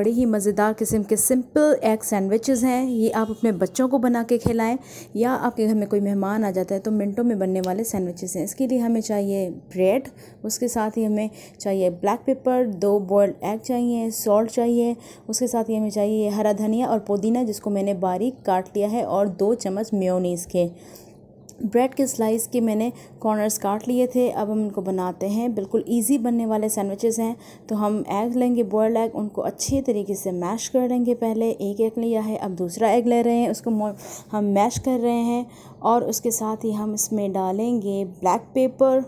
बड़े ही मज़ेदार किस्म के सिंपल एग सैंडविचेस हैं ये आप अपने बच्चों को बना के खिलाएं या आपके घर में कोई मेहमान आ जाता है तो मिनटों में बनने वाले सैंडविचेस हैं इसके लिए हमें चाहिए ब्रेड उसके साथ ही हमें चाहिए ब्लैक पेपर दो बॉयल्ड एग चाहिए सॉल्ट चाहिए उसके साथ ही हमें चाहिए हरा धनिया और पुदीना जिसको मैंने बारीक काट लिया है और दो चम्मच म्योनीस के ब्रेड के स्लाइस के मैंने कॉर्नर्स काट लिए थे अब हम इनको बनाते हैं बिल्कुल इजी बनने वाले सैंडविचेस हैं तो हम एग लेंगे बॉयल एग उनको अच्छे तरीके से मैश कर लेंगे पहले एक एग लिया है अब दूसरा एग ले रहे हैं उसको हम मैश कर रहे हैं और उसके साथ ही हम इसमें डालेंगे ब्लैक पेपर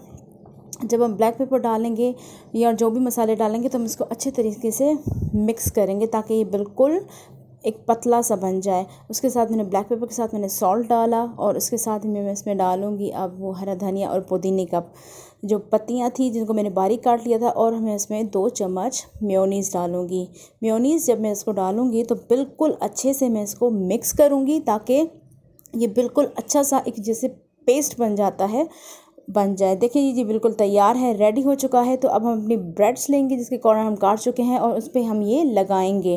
जब हम ब्लैक पेपर डालेंगे या जो भी मसाले डालेंगे तो हम इसको अच्छे तरीके से मिक्स करेंगे ताकि ये बिल्कुल एक पतला सा बन जाए उसके साथ मैंने ब्लैक पेपर के साथ मैंने सॉल्ट डाला और उसके साथ ही मैं इसमें डालूँगी अब वो हरा धनिया और पुदीने का जो पत्तियाँ थी जिनको मैंने बारीक काट लिया था और मैं इसमें दो चम्मच म्योनीस डालूंगी म्योनीस जब मैं इसको डालूँगी तो बिल्कुल अच्छे से मैं इसको मिक्स करूँगी ताकि ये बिल्कुल अच्छा सा एक जैसे पेस्ट बन जाता है बन जाए देखिए ये बिल्कुल तैयार है रेडी हो चुका है तो अब हम अपनी ब्रेड्स लेंगे जिसके कॉर्नर हम काट चुके हैं और उस पर हम ये लगाएंगे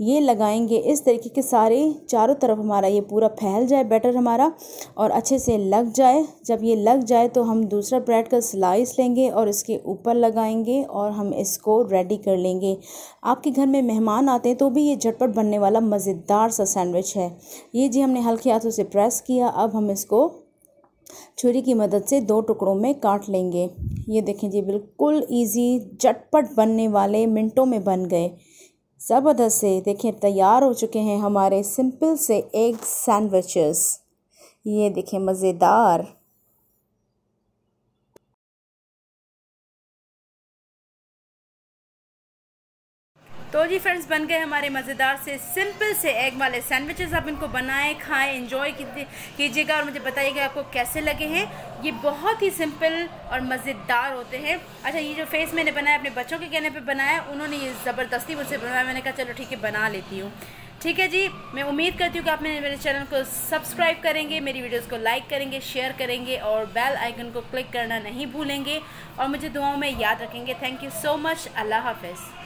ये लगाएंगे इस तरीके के सारे चारों तरफ हमारा ये पूरा फैल जाए बैटर हमारा और अच्छे से लग जाए जब ये लग जाए तो हम दूसरा ब्रेड का स्लाइस लेंगे और इसके ऊपर लगाएंगे और हम इसको रेडी कर लेंगे आपके घर में मेहमान आते हैं तो भी ये झटपट बनने वाला मज़ेदार सा सैंडविच है ये जी हमने हल्के हाथों से प्रेस किया अब हम इसको छुरी की मदद से दो टुकड़ों में काट लेंगे ये देखें जी बिल्कुल ईजी झटपट बनने वाले मिनटों में बन गए ज़बरदस्त से देखें तैयार हो चुके हैं हमारे सिंपल से एग सैंडविचेस ये देखें मज़ेदार तो जी फ्रेंड्स बन गए हमारे मज़ेदार से सिंपल से एग वाले सैंडविचेस आप इनको बनाएं खाएं इंजॉय कीजिएगा और मुझे बताइएगा आपको कैसे लगे हैं ये बहुत ही सिंपल और मज़ेदार होते हैं अच्छा ये जो फेस मैंने बनाया अपने बच्चों के कहने पे बनाया उन्होंने ये ज़बरदस्ती मुझसे बनवाया मैंने कहा चलो ठीक है बना लेती हूँ ठीक है जी मैं उम्मीद करती हूँ कि आप मेरे मेरे चैनल को सब्सक्राइब करेंगे मेरी वीडियोस को लाइक करेंगे शेयर करेंगे और बेल आइकन को क्लिक करना नहीं भूलेंगे और मुझे दुआओं में याद रखेंगे थैंक यू सो मच अल्लाह हाफिज़